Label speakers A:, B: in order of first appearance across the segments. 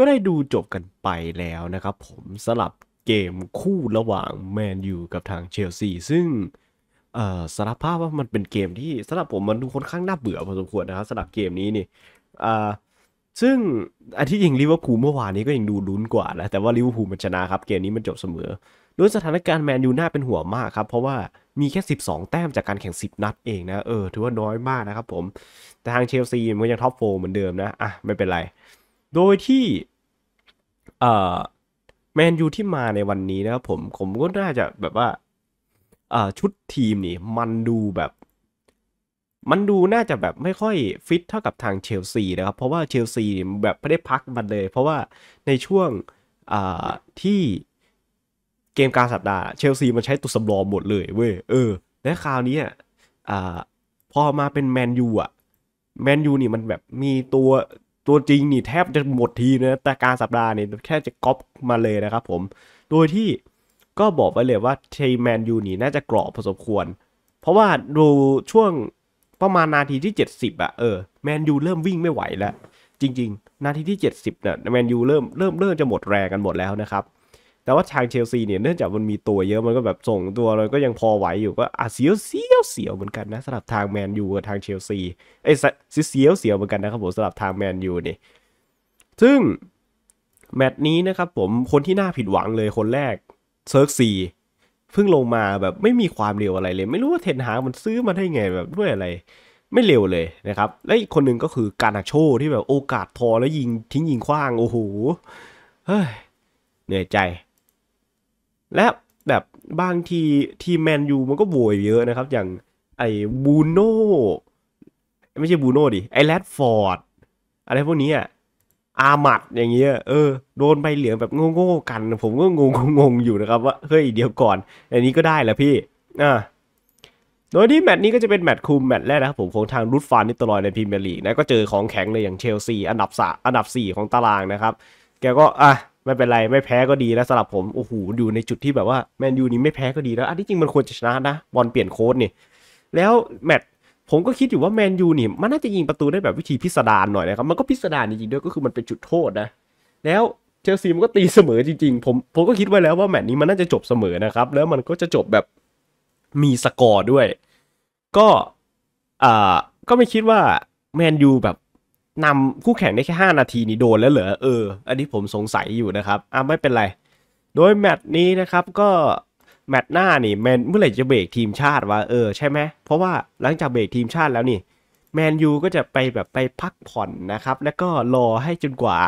A: ก็ได้ดูจบกันไปแล้วนะครับผมสลับเกมคู่ระหว่างแมนยูกับทางเชลซีซึ่งสารภาพว่ามันเป็นเกมที่สำหรับผมมันดูค่อนข้างน่าเบื่อพอสมควรนะครับสำหรับเกมนี้นี่ซึ่งอันที่ยิงลิเวอร์พูลเมื่อวานนี้ก็ยังดูลุ้นกว่านะแต่ว่าลิเวอร์พูลมันชนะครับ เกมนี้มันจบเสมอด้วยสถานการณ์แมนยูน่าเป็นห่วงมากครับ เพราะว่ามีแค่ 12 แต้มจากการแข่ง 10 นัดเองนะ เออถือว่าน้อยมากนะครับผมแต่ทางเชลซีมันยังท็อปโฟเหมือนเดิมนะอ่ะไม่เป็นไร โดยที่เอ่อแมนยูที่มาในวันนี้นะครับผมผมก็น่าจะแบบว่าเอ่อชุดทีมนี่มันดูแบบ มันดูน่าจะแบบไม่ค่อยฟิตเท่ากับทางเชลซีนะครับเพราะว่าเชลซีแบบไม่ได้พักมันเลยเพราะว่าในช่วงที่เกมการสัปดาห์เชลซีมันใช้ตัวสำรองหมดเลยเว้ยเออ และคราวนี้อ่พอมาเป็นแมนยูอ่ะแมนยูนี่มันแบบมีตัวตัวจริงนี่แทบจะหมดทีนะแต่การสัปดาห์นี่แค่จะก๊อปมาเลยนะครับ ผมโดยที่ก็บอกไว้เลยว่าเชแมนยูนี่น่าจะกรอบพอสมควร เพราะว่าดูช่วงประมาณนาทีที่ 70อะเออแมนยูเริ่มวิ่งไม่ไหวแล้ว จริงๆนาทีที่ 70เนี่ยแมนยูเริ่มเริ่มเริ่มจะหมดแรงกันหมดแล้วนะครับแต่ว่าทางเชลซีเนี่ย เนื่องจากมันมีตัวเยอะมันก็แบบส่งตัวเลยก็ยังพอไหวอยู่ก็อาเสียวเสียวเสียวเหมือนกันนะสำหรับทางแมนยูกับทางเชลซีไอ้เสียวเสียวเหมือนกันนะครับผมสำหรับทางแมนยูนี่ซึ่งแมตช์นี้นะครับผมคนที่น่าผิดหวังเลยคนแรกเซิร์กซีเพิ่งลงมาแบบไม่มีความเร็วอะไรเลยไม่รู้ว่าเทนหามันซื้อมาได้ไงแบบด้วยอะไร ไม่เร็วเลยนะครับและอีกคนหนึ่งก็คือการาโชที่แบบโอกาสพอแล้วยิงทิ้งยิงคว้างโอ้โหเฮ้ยเหนื่อยใจและแบบบางที ทีแมนยูมันก็โวยเยอะนะครับอย่างไอ้บูโน่ไม่ใช่บูโน่ดิ ไอ้แรดฟอร์ดอะไรพวกนี้อะอามัดอย่างเงี้ยเออโดนใบเหลืองแบบโง่ๆกัน ผมก็งงงงอยู่นะครับว่าเฮ้ยเดี๋ยวก่อน อันนี้ก็ได้แหละพี่ อ่าโดยที่แมตช์นี้ก็จะเป็นแมตช์คุมแมตช์แรกนะครับผมของทางรูทฟานนิตลอยในพรีเมียร์ลีกนะก็เจอของแข็งเลยอย่างเชลซีอันดับสอันดับ 4 ของตารางนะครับ แกก็อ่ะไม่เป็นไร ไม่แพ้ก็ดีแล้วสำหรับผมโอ้โหอยู่ในจุดที่แบบว่าแมนยูนี้ไม่แพ้ก็ดีแล้วอันที่จริงมันควรจะชนะนะบอลเปลี่ยนโค้ดนี่ แล้ว แมตผมก็คิดอยู่ว่าแมนยูนี่มันน่าจะยิงประตูได้แบบวิธีพิสดารหน่อยนะครับ มันก็พิสดารจริง ๆ ด้วยก็คือมันเป็นจุดโทษนะ แล้วเชลซีมันก็ตีเสมอจริง ๆ ผมผมก็คิดไว้แล้วว่าแมตนี้มันน่าจะจบเสมอนะครับแล้วมันก็จะจบแบบมีสกอร์ด้วย ก็อ่าก็ไม่คิดว่าแมนยูแบบนำคู่แข่งได้แค่ 5 นาทีนี่โดนแล้วเหรอเออ อันนี้ผมสงสัยอยู่นะครับอ่ะไม่เป็นไร โดยแมตช์นี้นะครับก็แมตช์หน้านี่แมนเมื่อไหร่จะเบรกทีมชาติวะเออใช่ไหมเพราะว่าหลังจากเบรกทีมชาติแล้วนี่แมนยูก็จะไปแบบไปพักผ่อนนะครับ แล้วก็รอให้จนกว่า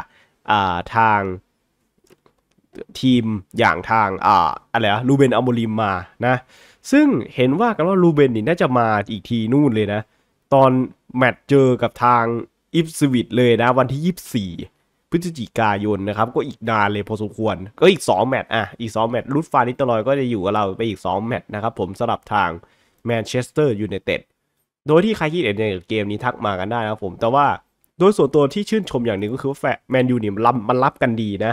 A: อ่าทางทีมอย่างทางอ่าอะไรอะลูเบนอัโมลิมมานะซึ่งเห็นว่ากันว่าลูเบนนี่น่าจะมาอีกทีนู่นเลยนะตอนแมตช์เจอกับทางอิฟสวิตเลยนะวันที่ 24 พฤศจิกายนนะครับ ก็อีกนานเลยพอสมควร ก็อีก 2 แมตช์อ่ะ อีก 2 แมตช์รุดฟานิตลอยก็จะอยู่กับเราไปอีก 2 แมตช์นะครับ ผมสลับทางแมนเชสเตอร์ยูไนเต็ดโดยที่ใครคิดเห็นในเกมนี้ทักมากันได้นะครับผม แต่ว่าโดยส่วนตัวที่ชื่นชมอย่างหนึ่งก็คือฟร์แมนยูเนี่ยรับมันรับกันดีนะ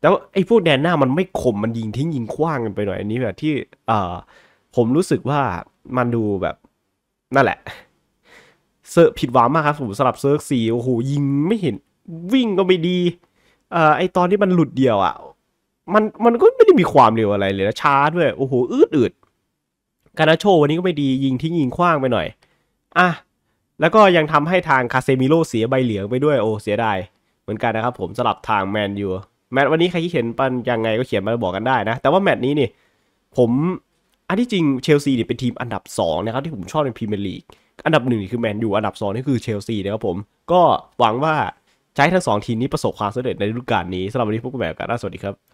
A: แต่ว่าไอ้พวกแดนหน้ามันไม่่มมันยิงทิ้งยิงคว้างกันไปหน่อยอันนี้แบบที่เอ่อผมรู้สึกว่ามันดูแบบนั่นแหละเซอร์ผิดหวังมากครับผมสลับเซิร์กสี่โอ้โหยิงไม่เห็น วิ่งก็ไม่ดีเอ่อไอตอนที่มันหลุดเดียวอะ่ะมันมันก็ไม่ได้มีความเร็วอะไรเลยนะช้าด้วยโอ้โหอืดอืดการาโช วันนี้ก็ไม่ดียิงทิ้งยิงคว้างไปหน่อยอ่ะแล้วก็ยังทำให้ทางคาเซมิโรเสียใบเหลืองไปด้วยโอ้เสียดายเหมือนกันนะครับผมสลับทางแมนยูแมตวันนี้ใครที่เห็นปันยังไงก็เขียนมาบอกกันได้นะ แต่ว่าแมตนี้นี่ ผม อันที่จริงเชลซีเนี่ยเป็นทีมอันดับ2นะครับที่ผมชอบในพรีเมียร์ลีกอันดับหนึ่งคือแมนยู อันดับสองนี่คือเชลซีนะครับผม ก็ หวังว่าใช้ทั้งสองทีมนี้ ประสบความสำเร็จในฤดูกาลนี้ สำหรับวันนี้พบกันแบบกันสวัสดีครับ